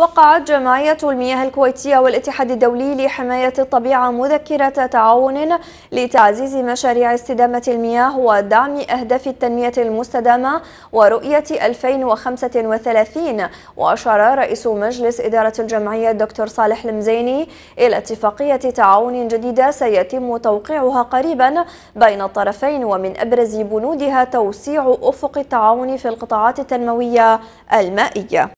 وقعت جمعية المياه الكويتية والاتحاد الدولي لحماية الطبيعة مذكرة تعاون لتعزيز مشاريع استدامة المياه ودعم أهداف التنمية المستدامة ورؤية 2035 وأشار رئيس مجلس إدارة الجمعية الدكتور صالح المزيني إلى اتفاقية تعاون جديدة سيتم توقيعها قريبا بين الطرفين ومن أبرز بنودها توسيع أفق التعاون في القطاعات التنموية المائية